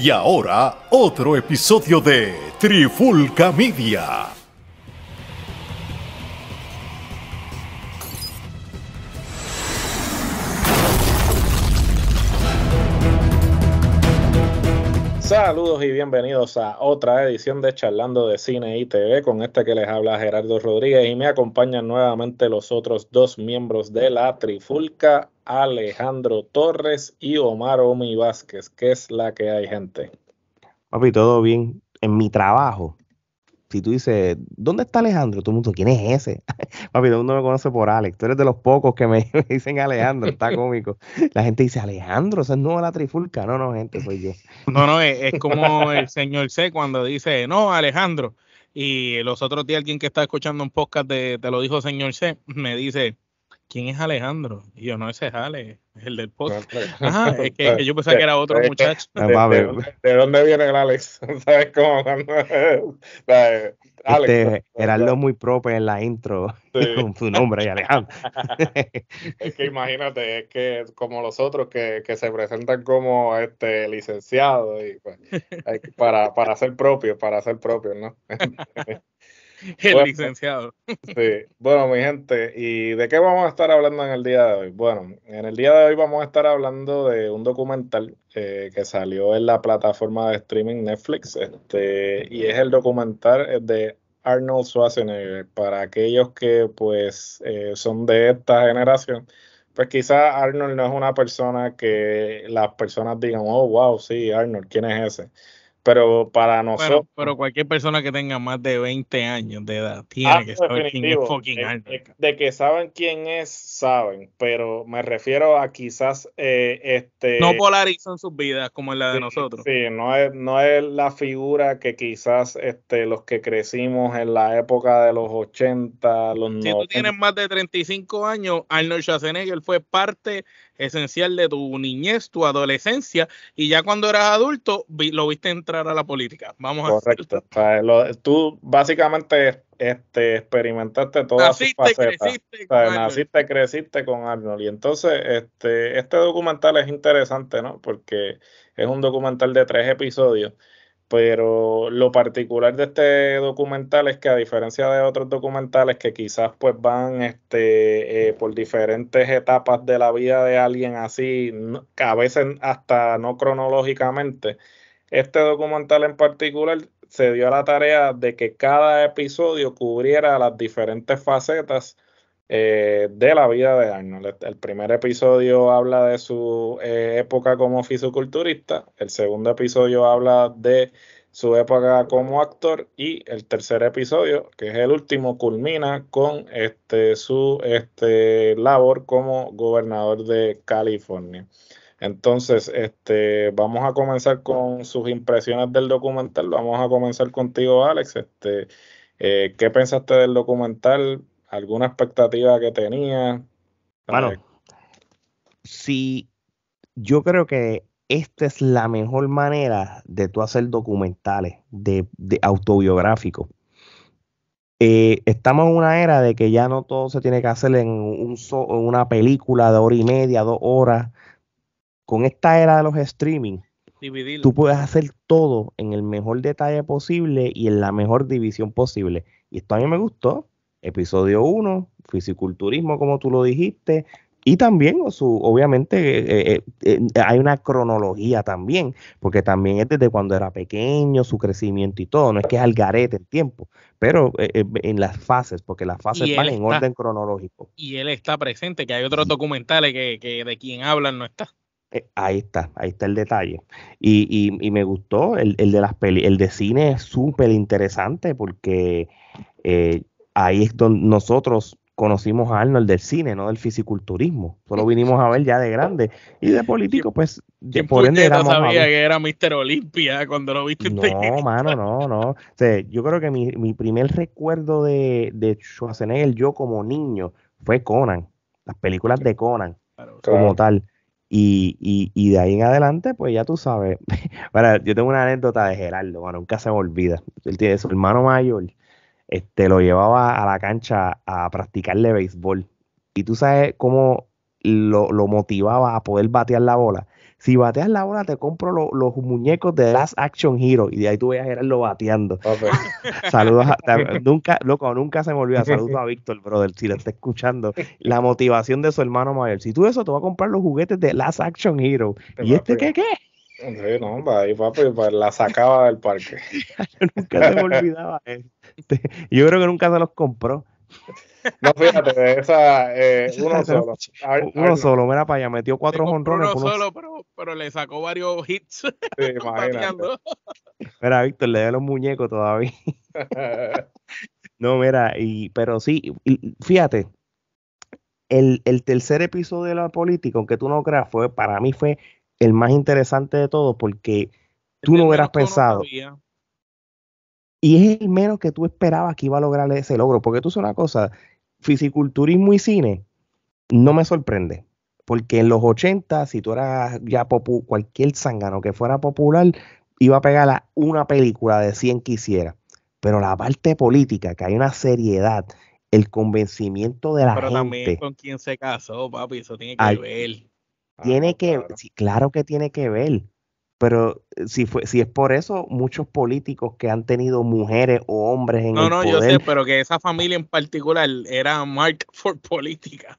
Y ahora, otro episodio de Trifulca Media. Saludos y bienvenidos a otra edición de Charlando de Cine y TV. Con este que les habla Gerardo Rodríguez y me acompañan nuevamente los otros dos miembros de la Trifulca, Alejandro Torres y Omar Omi Vázquez, que es la que hay, gente. Papi, todo bien. En mi trabajo si tú dices, ¿dónde está Alejandro? Todo el mundo, ¿quién es ese? Papi, todo el mundo me conoce por Alex. Tú eres de los pocos que me, dicen Alejandro, está cómico. La gente dice, Alejandro, sea es nuevo la trifulca. No, no, gente, soy yo. No, no, es, como el señor C cuando dice, no, Alejandro. Y los otros días alguien que está escuchando un podcast de Te lo dijo señor C, me dice, ¿quién es Alejandro? Y yo, no, ese es Ale, el del podcast. Ajá, es que, yo pensaba que era otro muchacho. ¿De, dónde viene el Alex? ¿Sabes cómo? Eh, Alex. Este, muy propio en la intro con su nombre y Alejandro. es que imagínate, es que como los otros que, que se presentan como este licenciado y pues, para, para ser propio, para ser propio, ¿no? El licenciado. Sí. Bueno, mi gente, ¿y de qué vamos a estar hablando en el día de hoy? Bueno, en el día de hoy vamos a estar hablando de un documental eh, que salió en la plataforma de streaming Netflix, este, y es el documental eh, de Arnold Schwarzenegger. Para aquellos que pues eh, son de esta generación, pues quizás Arnold no es una persona que las personas digan, oh, wow, sí, Arnold, ¿quién es ese? pero para nosotros. Pero, cualquier persona que tenga más de 20 años de edad tiene ah, que saber fucking De, que saben quién es, saben, pero me refiero a quizás eh, este. No polarizan sus vidas como la de nosotros. Sí, no es, no es la figura que quizás este, los que crecimos en la época de los 80, los Si tú tienes más de 35 años, Arnold Schwarzenegger fue parte esencial de tu niñez, tu adolescencia, y ya cuando eras adulto lo viste entrar a la política. Vamos a correcto. tú básicamente este, experimentaste todas sus facetas. Creciste naciste, creciste con Arnold. Y entonces este, este documental es interesante, ¿no? Porque es un documental de tres episodios pero lo particular de este documental es que a diferencia de otros documentales que quizás pues van este eh, por diferentes etapas de la vida de alguien así, a veces hasta no cronológicamente, este documental en particular se dio a la tarea de que cada episodio cubriera las diferentes facetas eh, de la vida de Arnold. El primer episodio habla de su eh, época como fisiculturista, el segundo episodio habla de su época como actor y el tercer episodio, que es el último, culmina con este, su este, labor como gobernador de California. Entonces, este, vamos a comenzar con sus impresiones del documental. Vamos a comenzar contigo, Alex. Este, eh, ¿Qué pensaste del documental? alguna expectativa que tenía. Bueno, si yo creo que esta es la mejor manera de tú hacer documentales, de, de autobiográficos. Eh, estamos en una era de que ya no todo se tiene que hacer en, una película de hora y media, dos horas. Con esta era de los streaming, tú puedes hacer todo en el mejor detalle posible y en la mejor división posible. Y esto a mí me gustó. Episodio 1, fisiculturismo, como tú lo dijiste, y también, su, obviamente, eh, eh, eh, hay una cronología también, porque también es desde cuando era pequeño, su crecimiento y todo. No es que es al garete el tiempo, pero en las fases, porque las fases van en orden cronológico. Y él está presente, que hay otros documentales que, de quien hablan no está. Ahí está, ahí está el detalle. Y, y, me gustó el, el de las peli, el de cine es súper interesante porque eh, ahí es donde nosotros conocimos a Arnold del cine, no del fisiculturismo. Solo vinimos a ver ya de grande. Y de político, pues, de, por ende No sabía que era Mr. Olimpia cuando lo viste. No, mano, no, no. O sea, yo creo que mi, mi primer recuerdo de, de, Schwarzenegger, yo como niño, fue Conan. Las películas de Conan, como tal. Y, y, y, de ahí en adelante, pues ya tú sabes. bueno, yo tengo una anécdota de Gerardo, bueno, nunca se me olvida. Él tiene su hermano mayor este, lo llevaba a la cancha a practicarle béisbol. Y tú sabes cómo lo, motivaba a poder batear la bola. Si bateas la bola, te compro los muñecos de Last Action Hero. Y de ahí tú veías a lo bateando. Ah, pues. Saludos a, nunca, loco, nunca se me olvida. Saludos a Víctor, brother, si lo está escuchando. La motivación de su hermano mayor. Si tú eso, te va a comprar los juguetes de Last Action Hero. ¿Y este qué qué? Sí, no, papi, pues, la sacaba del parque. nunca se me olvidaba eso. yo creo que nunca se los compró. No, fíjate, eh, uno solo. uno solo, mira para allá, metió cuatro honrones. Uno solo, pero, le sacó varios hits. Sí, mira, Víctor, le da los muñecos todavía. no, mira, y, pero sí, fíjate, el, tercer episodio de la política, aunque tú no creas, fue, para mí fue el más interesante de todos porque tú no hubieras pensado. Y es el menos que tú esperabas que iba a lograr ese logro. Porque tú sabes una cosa, fisiculturismo y cine no me sorprende. Porque en los 80, si tú eras ya cualquier zángano que fuera popular, iba a pegar una película de 100 que Pero la parte política, que hay una seriedad, el convencimiento de la gente. Pero también con quien se casó, papi, eso tiene que ver. Tiene ah, que, Sí, claro que tiene que ver. Pero eh, si, fue, si es por eso, muchos políticos que han tenido mujeres o hombres en el poder... No, no, yo sé, pero que esa familia en particular era mark for política.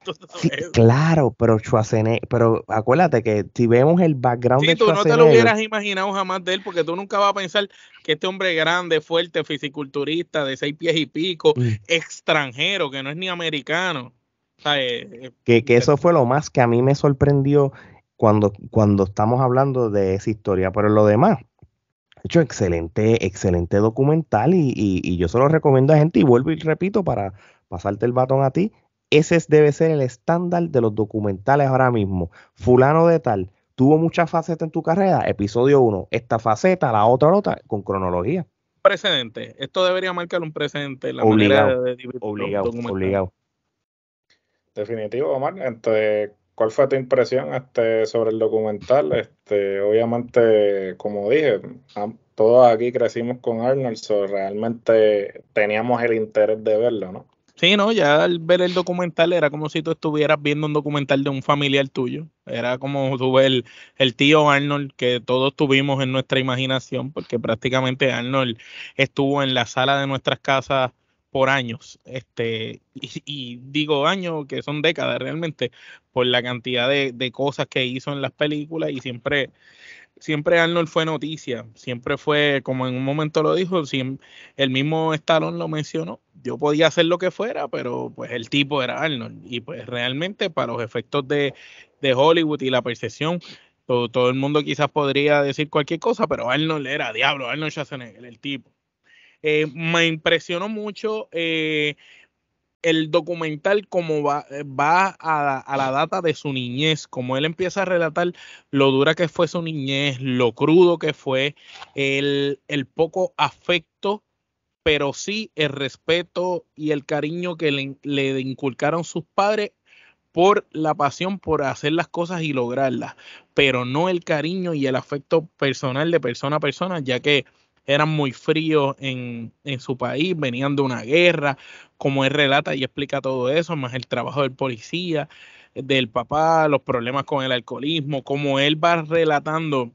claro, pero Pero acuérdate que si vemos el background sí, de tú no te lo hubieras imaginado jamás de él, porque tú nunca vas a pensar que este hombre grande, fuerte, fisiculturista, de seis pies y pico, mm. extranjero, que no es ni americano... Eh, eh, que, que eso fue lo más que a mí me sorprendió cuando, cuando estamos hablando de esa historia, pero lo demás, hecho, excelente, excelente documental y, yo se lo recomiendo a gente y vuelvo y repito para pasarte el batón a ti. Ese debe ser el estándar de los documentales ahora mismo. Fulano de tal, tuvo muchas facetas en tu carrera, episodio 1, esta faceta, la otra, la otra, con cronología. Precedente, esto debería marcar un precedente. La obligado, de, obligado, obligado. Definitivo, Omar. Entre ¿Cuál fue tu impresión este, sobre el documental? Este, obviamente, como dije, todos aquí crecimos con Arnold, realmente teníamos el interés de verlo, ¿no? Sí, no, ya al ver el documental era como si tú estuvieras viendo un documental de un familiar tuyo. Era como tuve el tío Arnold que todos tuvimos en nuestra imaginación, porque prácticamente Arnold estuvo en la sala de nuestras casas por años, este, y, digo años que son décadas realmente, por la cantidad de, cosas que hizo en las películas y siempre, siempre Arnold fue noticia, siempre fue, como en un momento lo dijo, el mismo Stallone lo mencionó, yo podía hacer lo que fuera, pero pues el tipo era Arnold y pues realmente para los efectos de, Hollywood y la percepción, todo, todo el mundo quizás podría decir cualquier cosa, pero Arnold era diablo, Arnold Schwarzenegger, el tipo. Eh, me impresionó mucho eh, el documental como va, eh, va a, la, data de su niñez, como él empieza a relatar lo dura que fue su niñez, lo crudo que fue, el, poco afecto, pero sí el respeto y el cariño que le inculcaron sus padres por la pasión por hacer las cosas y lograrlas, pero no el cariño y el afecto personal de persona a persona, ya que eran muy fríos en, en su país, venían de una guerra, como él relata y explica todo eso, más el trabajo del policía, del papá, los problemas con el alcoholismo, como él va relatando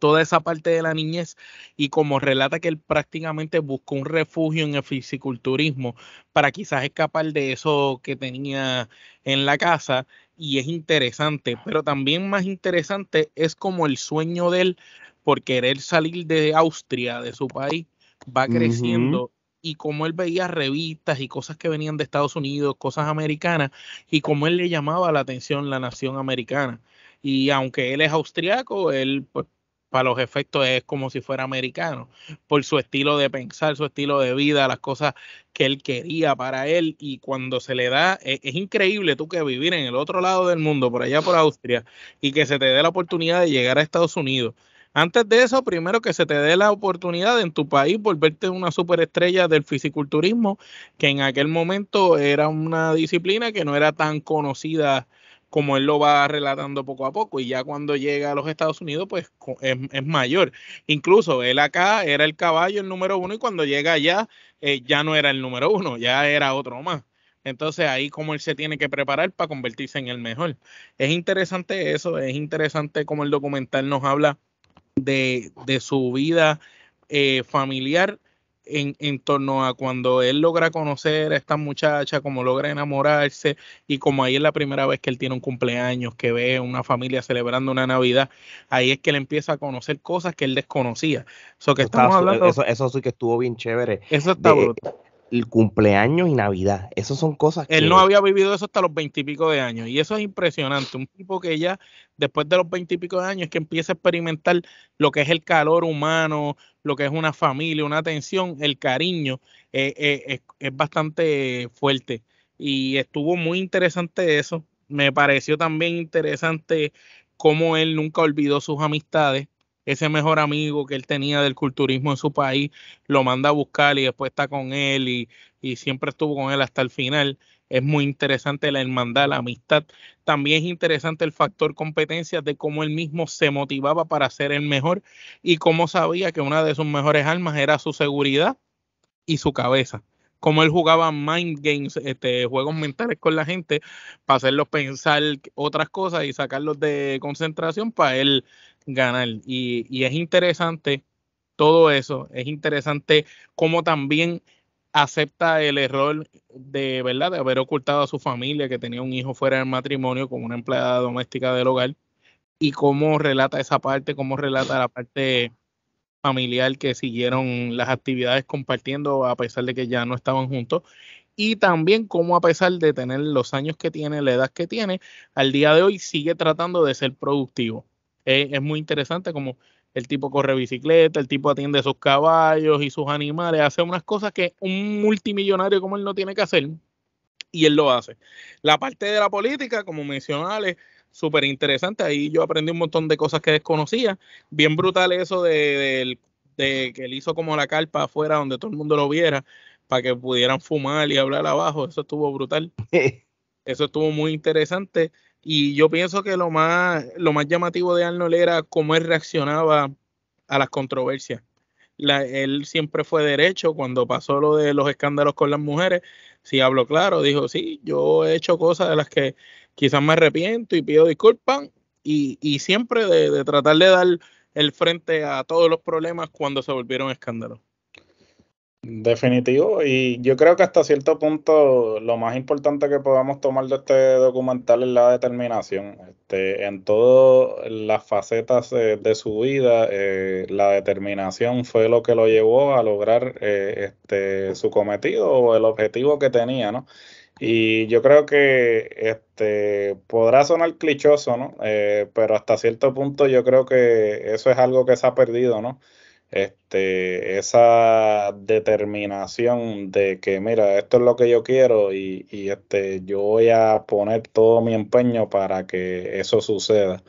toda esa parte de la niñez y como relata que él prácticamente buscó un refugio en el fisiculturismo para quizás escapar de eso que tenía en la casa y es interesante, pero también más interesante es como el sueño de él por querer salir de Austria, de su país, va creciendo. Y como él veía revistas y cosas que venían de Estados Unidos, cosas americanas, y como él le llamaba la atención la nación americana. Y aunque él es austriaco, él pues, para los efectos es como si fuera americano, por su estilo de pensar, su estilo de vida, las cosas que él quería para él y cuando se le da, es, es, increíble tú que vivir en el otro lado del mundo, por allá por Austria, y que se te dé la oportunidad de llegar a Estados Unidos antes de eso, primero que se te dé la oportunidad en tu país volverte una superestrella del fisiculturismo, que en aquel momento era una disciplina que no era tan conocida como él lo va relatando poco a poco. Y ya cuando llega a los Estados Unidos, pues es, mayor. Incluso él acá era el caballo, el número uno, y cuando llega allá, eh, ya no era el número uno, ya era otro más. Entonces ahí como él se tiene que preparar para convertirse en el mejor. Es interesante eso, es interesante cómo el documental nos habla de, de su vida eh, familiar en, torno a cuando él logra conocer a esta muchacha, como logra enamorarse y como ahí es la primera vez que él tiene un cumpleaños, que ve una familia celebrando una Navidad, ahí es que él empieza a conocer cosas que él desconocía. que eso, eso, sí que estuvo bien chévere. Eso está el cumpleaños y Navidad. Esas son cosas que... Él no había vivido eso hasta los veintipico de años. Y eso es impresionante. Un tipo que ya después de los veintipico de años que empieza a experimentar lo que es el calor humano, lo que es una familia, una atención, el cariño, eh, eh, es, es, bastante fuerte. Y estuvo muy interesante eso. Me pareció también interesante cómo él nunca olvidó sus amistades ese mejor amigo que él tenía del culturismo en su país, lo manda a buscar y después está con él y, siempre estuvo con él hasta el final. Es muy interesante la hermandad, la amistad. También es interesante el factor competencia de cómo él mismo se motivaba para ser el mejor y cómo sabía que una de sus mejores armas era su seguridad y su cabeza. Cómo él jugaba mind games, este, juegos mentales con la gente para hacerlos pensar otras cosas y sacarlos de concentración para él ganar. Y, es interesante todo eso, es interesante cómo también acepta el error de verdad de haber ocultado a su familia que tenía un hijo fuera del matrimonio con una empleada doméstica del hogar y cómo relata esa parte, cómo relata la parte familiar que siguieron las actividades compartiendo a pesar de que ya no estaban juntos y también cómo a pesar de tener los años que tiene, la edad que tiene, al día de hoy sigue tratando de ser productivo es, muy interesante como el tipo corre bicicleta, el tipo atiende sus caballos y sus animales, hace unas cosas que un multimillonario como él no tiene que hacer y él lo hace. La parte de la política, como mencionaba es súper interesante, ahí yo aprendí un montón de cosas que desconocía, bien brutal eso de, de que él hizo como la carpa afuera donde todo el mundo lo viera para que pudieran fumar y hablar abajo, eso estuvo brutal. Eso estuvo muy interesante. Y yo pienso que lo más, lo más llamativo de Arnold era cómo él reaccionaba a las controversias. él siempre fue derecho cuando pasó lo de los escándalos con las mujeres. Si hablo claro, dijo, sí, yo he hecho cosas de las que quizás me arrepiento y pido disculpas. Y, siempre de tratar de dar el frente a todos los problemas cuando se volvieron escándalos. Definitivo, y yo creo que hasta cierto punto lo más importante que podamos tomar de este documental es la determinación. Este, en todas las facetas de su vida, eh, la determinación fue lo que lo llevó a lograr eh, este, su cometido o el objetivo que tenía, ¿no? Y yo creo que este podrá sonar clichoso, ¿no? Eh, pero hasta cierto punto yo creo que eso es algo que se ha perdido, ¿no? este, esa determinación de que, mira, esto es lo que yo quiero y, este, yo voy a poner todo mi empeño para que eso suceda.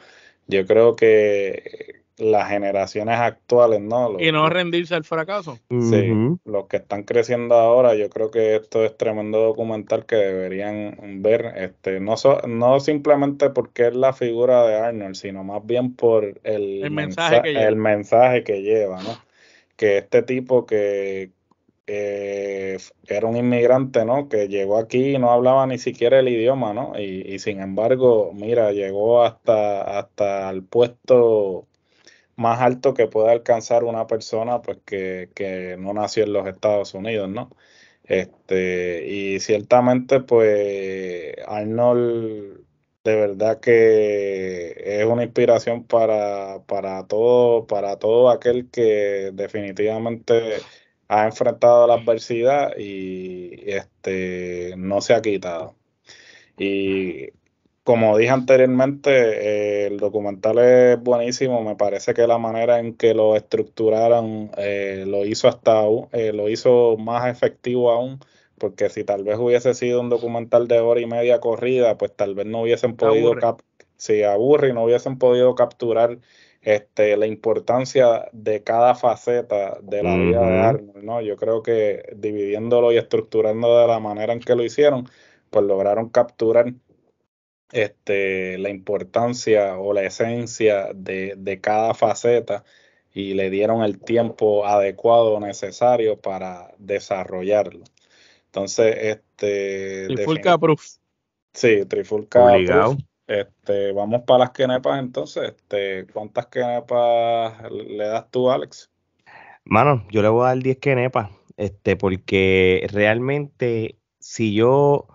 Yo creo que las generaciones actuales, ¿no? y no rendirse al fracaso. Sí, los que están creciendo ahora, yo creo que esto es tremendo documental que deberían ver, este, no, no simplemente porque es la figura de Arnold, sino más bien por el, mensaje, que lleva. que ¿no? Que este tipo que era un inmigrante, ¿no? Que llegó aquí y no hablaba ni siquiera el idioma, ¿no? Y, sin embargo, mira, llegó hasta, hasta el puesto más alto que puede alcanzar una persona pues que, no nació en los Estados Unidos, ¿no? Este, y ciertamente, pues Arnold de verdad que es una inspiración para, todo, para todo aquel que definitivamente ha enfrentado la adversidad y este, no se ha quitado. Y como dije anteriormente, eh, el documental es buenísimo. Me parece que la manera en que lo estructuraron eh, lo hizo hasta eh, lo hizo más efectivo aún, porque si tal vez hubiese sido un documental de hora y media corrida, pues tal vez no hubiesen podido si aburre y no hubiesen podido capturar este, la importancia de cada faceta de la vida de Arnold, ¿no? Yo creo que dividiéndolo y estructurando de la manera en que lo hicieron, pues lograron capturar este, la importancia o la esencia de, cada faceta y le dieron el tiempo adecuado necesario para desarrollarlo. Entonces, este... Trifulca Proof. Sí, Trifulca Proof. Este, vamos para las quenepas entonces. Este, ¿Cuántas quenepas le das tú, Alex? Mano, yo le voy a dar 10 quenepas, este, porque realmente si yo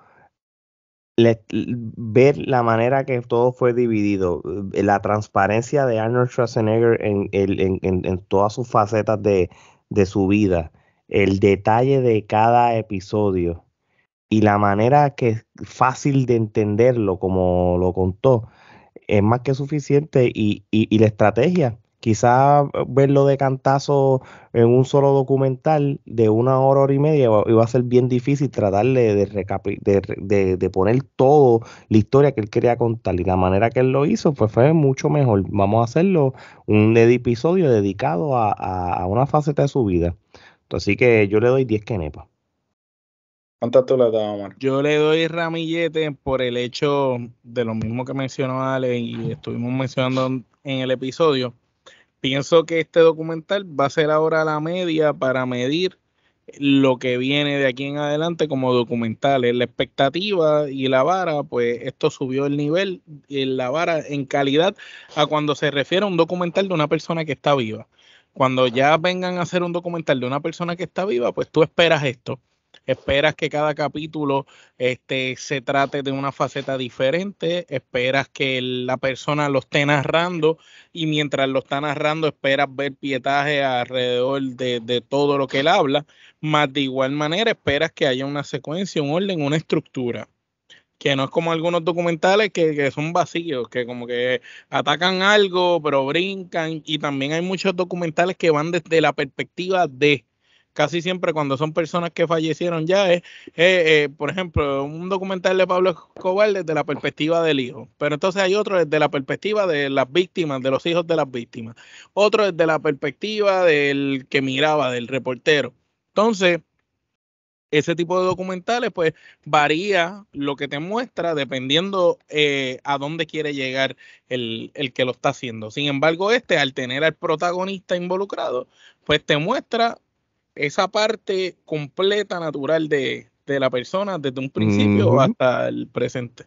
ver la manera que todo fue dividido, eh, la transparencia de Arnold Schwarzenegger en, todas sus facetas de, su vida, el detalle de cada episodio y la manera que es fácil de entenderlo, como lo contó, es más que suficiente y la estrategia quizá eh, verlo de cantazo en un solo documental de una hora, hora y media, iba a ser bien difícil tratarle de, de, de, poner todo la historia que él quería contar y la manera que él lo hizo, pues fue mucho mejor. Vamos a hacerlo un episodio dedicado a, una faceta de su vida. Así que yo le doy 10 kenepa ¿Cuántas tú le das, Omar? Yo le doy ramillete por el hecho de lo mismo que mencionó Ale y estuvimos mencionando en el episodio pienso que este documental va a ser ahora la media para medir lo que viene de aquí en adelante como documentales. La expectativa y la vara, pues esto subió el nivel, en eh, la vara en calidad a cuando se refiere a un documental de una persona que está viva. Cuando ya vengan a hacer un documental de una persona que está viva, pues tú esperas esto. Esperas que cada capítulo este, se trate de una faceta diferente, esperas que la persona lo esté narrando y mientras lo está narrando esperas ver pietaje alrededor de, todo lo que él habla, más de igual manera esperas que haya una secuencia, un orden, una estructura que no es como algunos documentales que, que, son vacíos, que como que atacan algo, pero brincan. Y también hay muchos documentales que van desde la perspectiva de, casi siempre cuando son personas que fallecieron ya es, eh, eh, por ejemplo, un documental de Pablo Escobar desde la perspectiva del hijo, pero entonces hay otro desde la perspectiva de las víctimas, de los hijos de las víctimas, otro desde la perspectiva del que miraba, del reportero. Entonces, ese tipo de documentales pues varía lo que te muestra dependiendo eh, a dónde quiere llegar el, el, que lo está haciendo. Sin embargo, este al tener al protagonista involucrado pues te muestra esa parte completa, natural de, la persona desde un principio hasta el presente.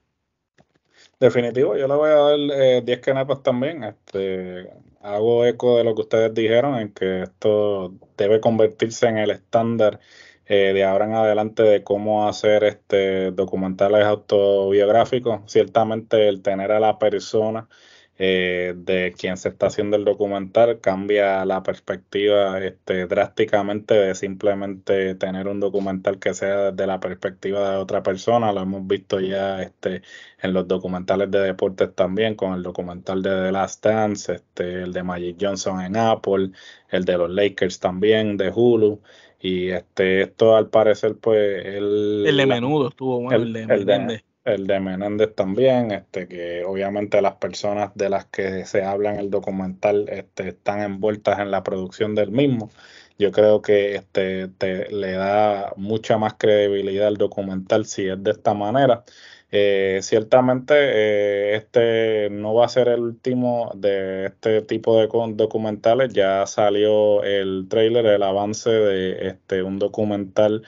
Definitivo, yo le voy a dar 10 eh, canapas también. Este, hago eco de lo que ustedes dijeron, en que esto debe convertirse en el estándar eh, de ahora en adelante de cómo hacer este documentales autobiográficos. Ciertamente el tener a la persona eh, de quien se está haciendo el documental cambia la perspectiva este, drásticamente de simplemente tener un documental que sea desde la perspectiva de otra persona. Lo hemos visto ya este, en los documentales de deportes también, con el documental de The Last Dance, este, el de Magic Johnson en Apple, el de los Lakers también, de Hulu. Y este, esto al parecer, pues, El de menudo estuvo bueno, el, de, el el de Menéndez también, este, que obviamente las personas de las que se habla en el documental este, están envueltas en la producción del mismo. Yo creo que este, le da mucha más credibilidad al documental si es de esta manera. Eh, ciertamente eh, este no va a ser el último de este tipo de documentales. Ya salió el trailer, el avance de este, un documental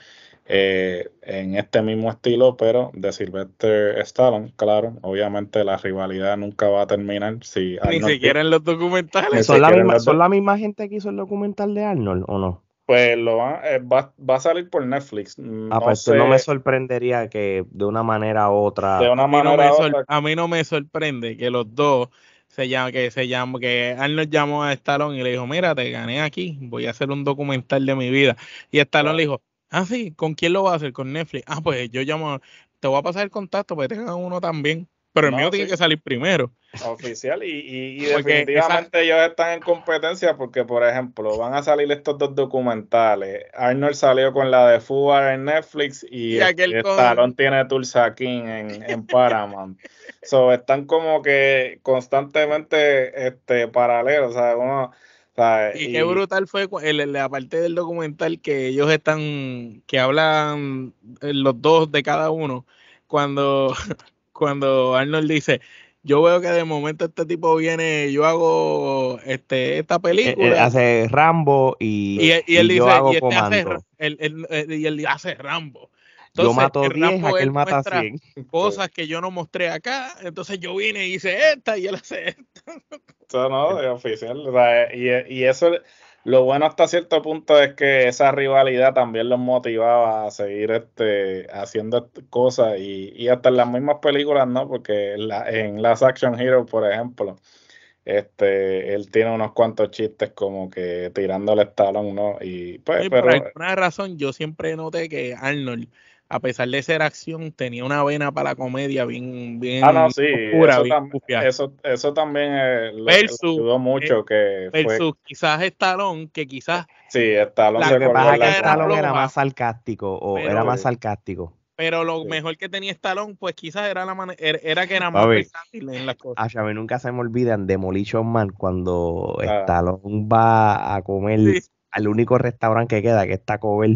eh, en este mismo estilo, pero de Sylvester Stallone, claro. Obviamente la rivalidad nunca va a terminar si Ni siquiera en los documentales. ¿Son, la misma, ¿Son la gente que hizo el documental de Arnold o no? Pues lo va, eh, va, a salir por Netflix. Mm, ah, no pues, no me sorprendería que de una manera u otra. De una a, mí no me sorprende que los dos se llama, que se que Arnold llamó a Stallone y le dijo, mira, te gané aquí, voy a hacer un documental de mi vida. Y Stallone le dijo, Ah, sí, ¿con quién lo va a hacer? Con Netflix. Ah, pues yo llamo, te voy a pasar el contacto para que tengan uno también. Pero el mío tiene que salir primero. Oficial, y, y, y definitivamente ellos están en competencia porque, por ejemplo, van a salir estos dos documentales. Arnold salió con la de Fubar en Netflix y, el con... tiene Tulsa King en, en Paramount. so, están como que constantemente este, paralelos. O sea, uno y, qué brutal fue el, la parte del documental que ellos están, que hablan eh, los dos de cada uno, cuando, cuando Arnold dice, yo veo que de momento este tipo viene, yo hago este esta eh, eh, película. hace Rambo y, y, él, dice, y él, dice, hace Rambo. Entonces, yo mato 10, aquel mata 100. Cosas que yo no mostré acá, entonces yo vine y hice esta y él hace esta. Eso no, oficial. y, eso, lo bueno hasta cierto punto es que esa rivalidad también los motivaba a seguir este, haciendo cosas y, hasta en las mismas películas, ¿no? Porque en, las Action Heroes, por ejemplo, este, él tiene unos cuantos chistes como que tirándole el talón, ¿no? Y pues, por alguna razón yo siempre noté que Arnold a pesar de ser acción, tenía una vena para la comedia bien, bien ah, eso, eso, también eh, eh, mucho. que versus quizás Estalón, que quizás. Sí, Estalón se que era, más sarcástico, o era más sarcástico. Pero lo mejor que tenía Estalón, pues quizás era la era que era más versátil en las cosas. A mí nunca se me olvidan de Demolition Man cuando Estalón ah. va a comer al único restaurante que queda, que está Taco Bell,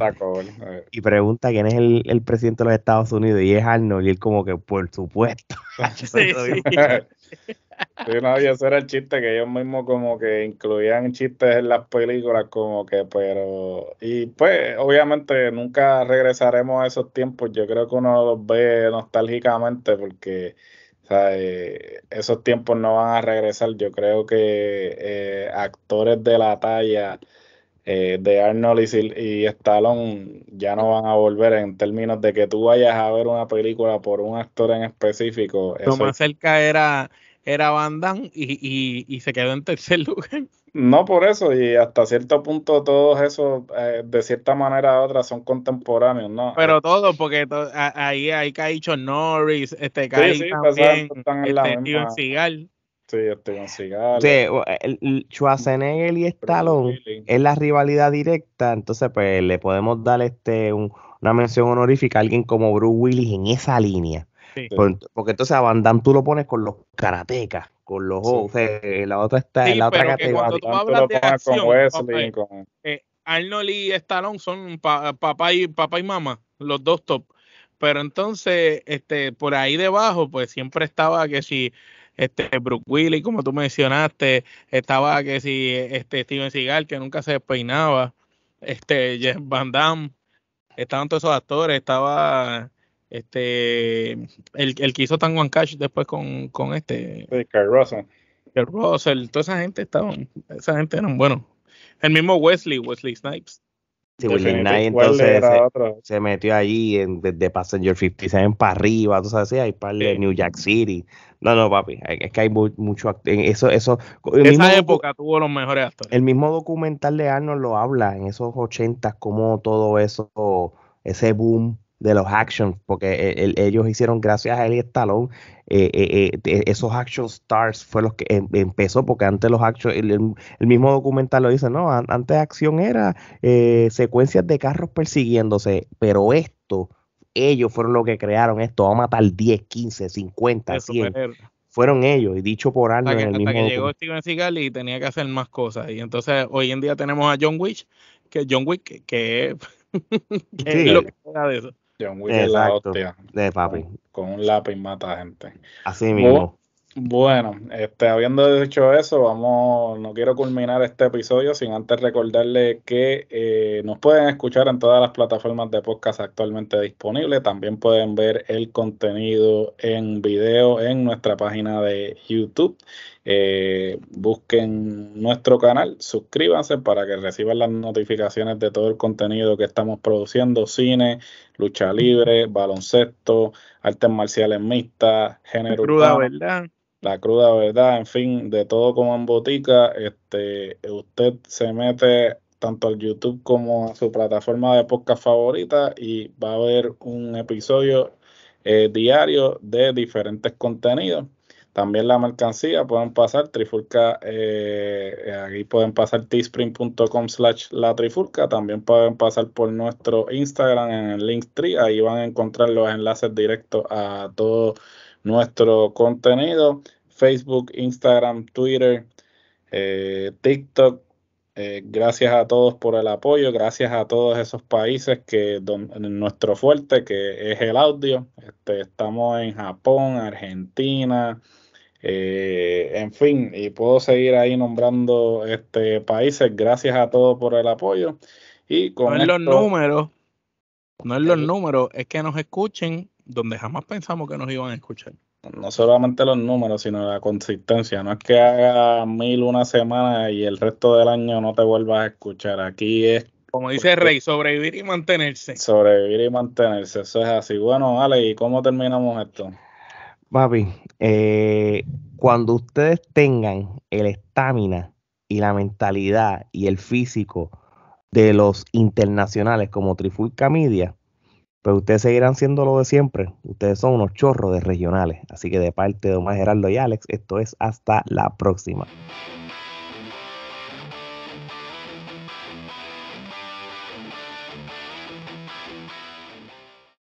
y pregunta quién es el, presidente de los Estados Unidos, y es Arnold, y él como que, por supuesto. sí, no, y eso era el chiste, que ellos mismos como que incluían chistes en las películas, como que, pero... Y pues, obviamente, nunca regresaremos a esos tiempos, yo creo que uno los ve nostálgicamente, porque... esos tiempos no van a regresar. Yo creo que eh, actores de la talla eh, de Arnold y, y, Stallone ya no van a volver en términos de que tú vayas a ver una película por un actor en específico. Lo más cerca era, era Van Damme y, se quedó en tercer lugar. No por eso, y hasta cierto punto todos esos, eh, de cierta manera u otra, son contemporáneos, ¿no? Pero eh, todos, porque ahí, hay cae Norris, este cae también, pues, en este, este, sí, eh, Schwarzenegger y Stallone es la rivalidad directa, entonces pues le podemos dar este una mención honorífica a alguien como Bruce Willis en esa línea. Porque, entonces a Van Damme tú lo pones con los karatecas, con los sí. o sea, eh, la otra está en la otra categoría. tú hablas eh, Arnold y Stallone son papá y papá y mamá, los dos top. Pero entonces, este, por ahí debajo, pues siempre estaba que si este Brooke Willis, como tú mencionaste, estaba que si este Steven Seagal, que nunca se peinaba, este Jeff Van Damme, estaban todos esos actores, estaba este el, que hizo Tango and Cash después con, este pues, Carl Russell. el Russell, toda esa gente estaban, esa gente eran buenos. El mismo Wesley, Wesley Snipes. Y entonces se, metió ahí en, desde Passenger 57 para arriba, tú sabes, hay New York City. No, no, papi, es que hay mucho en eso, eso. esa época tuvo los mejores actores. El mismo documental de Arnold lo habla en esos 80 como todo eso, ese boom de los actions, porque eh, ellos hicieron, gracias a él Stallone, eh, eh, esos action stars fue los que em, empezó, porque antes los action, el, mismo documental lo dice, no, antes acción era secuencias de carros persiguiéndose, pero esto, ellos fueron los que crearon esto, vamos a matar 10, 15, 50, 100. Fueron ellos, y dicho por Arnold. Hasta que, llegó Steven Seagal y tenía que hacer más cosas. Y entonces hoy en día tenemos a John Wick, que John Wick, que, es lo de eso la De papi. Con, un lápiz mata gente. Así mismo. Bueno, este, habiendo dicho eso, vamos, no quiero culminar este episodio sin antes recordarle que eh, nos pueden escuchar en todas las plataformas de podcast actualmente disponibles. También pueden ver el contenido en video en nuestra página de YouTube eh, busquen nuestro canal, suscríbanse para que reciban las notificaciones de todo el contenido que estamos produciendo, cine, lucha libre, baloncesto, artes marciales mixtas, género. La cruda verdad. La cruda verdad, en fin, de todo como en botica, este, usted se mete tanto al YouTube como a su plataforma de podcast favorita y va a haber un episodio eh, diario de diferentes contenidos. También la mercancía pueden pasar trifulca, eh, eh aquí pueden pasar teespring.com slash la también pueden pasar por nuestro Instagram en el Linktree, ahí van a encontrar los enlaces directos a todo nuestro contenido, Facebook, Instagram, Twitter, eh, TikTok, eh, gracias a todos por el apoyo, gracias a todos esos países que don, nuestro fuerte que es el audio. Este, estamos en Japón, Argentina, eh, en fin, y puedo seguir ahí nombrando este países. Gracias a todos por el apoyo. Y con no es los números, no es los eh, números, es que nos escuchen donde jamás pensamos que nos iban a escuchar. No solamente los números, sino la consistencia. No es que haga mil una semana y el resto del año no te vuelvas a escuchar. Aquí es como dice Rey, sobrevivir y mantenerse. Sobrevivir y mantenerse, eso es así. Bueno, Ale, ¿y cómo terminamos esto? Papi, eh, cuando ustedes tengan el estamina y la mentalidad y el físico de los internacionales como Trifulca Media, pues ustedes seguirán siendo lo de siempre. Ustedes son unos chorros de regionales. Así que de parte de Omar Gerardo y Alex, esto es hasta la próxima.